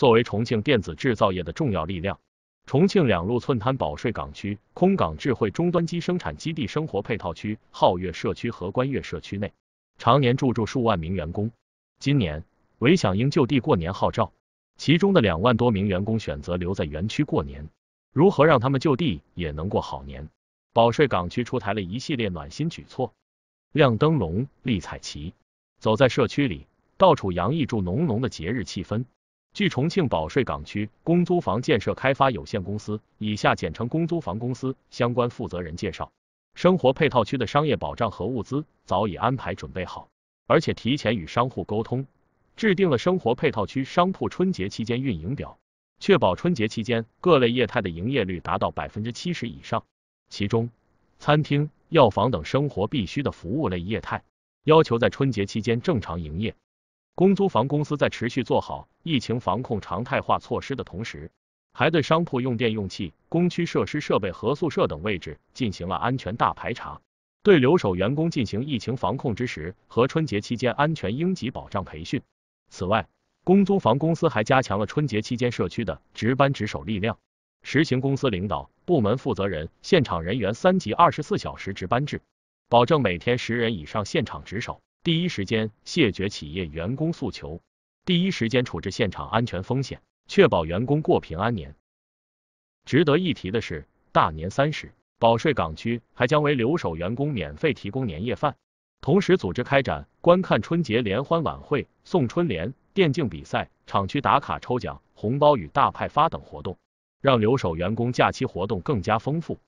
作为重庆电子制造业的重要力量，重庆两路寸滩保税港区空港智慧终端机生产基地生活配套区皓月社区和观月社区内，常年驻驻数万名员工。今年为响应就地过年号召，其中的两万多名员工选择留在园区过年。如何让他们就地也能过好年？保税港区出台了一系列暖心举措，亮灯笼、立彩旗，走在社区里，到处洋溢住浓浓的节日气氛。据重庆保税港区公租房建设开发有限公司（以下简称公租房公司）相关负责人介绍，生活配套区的商业保障和物资早已安排准备好，而且提前与商户沟通，制定了生活配套区商铺春节期间运营表，确保春节期间各类业态的营业率达到百分之七十以上。其中，餐厅、药房等生活必需的服务类业态，要求在春节期间正常营业。公租房公司在持续做好疫情防控常态化措施的同时，还对商铺用电用气、公区设施设备和宿舍等位置进行了安全大排查，对留守员工进行疫情防控知识和春节期间安全应急保障培训。此外，公租房公司还加强了春节期间社区的值班值守力量，实行公司领导、部门负责人、现场人员三级二十四小时值班制，保证每天十人以上现场值守。第一时间谢绝企业员工诉求，第一时间处置现场安全风险，确保员工过平安年。值得一提的是，大年三十，保税港区还将为留守员工免费提供年夜饭，同时组织开展观看春节联欢晚会、送春联、电竞比赛、厂区打卡抽奖、红包与大派发等活动，让留守员工假期活动更加丰富。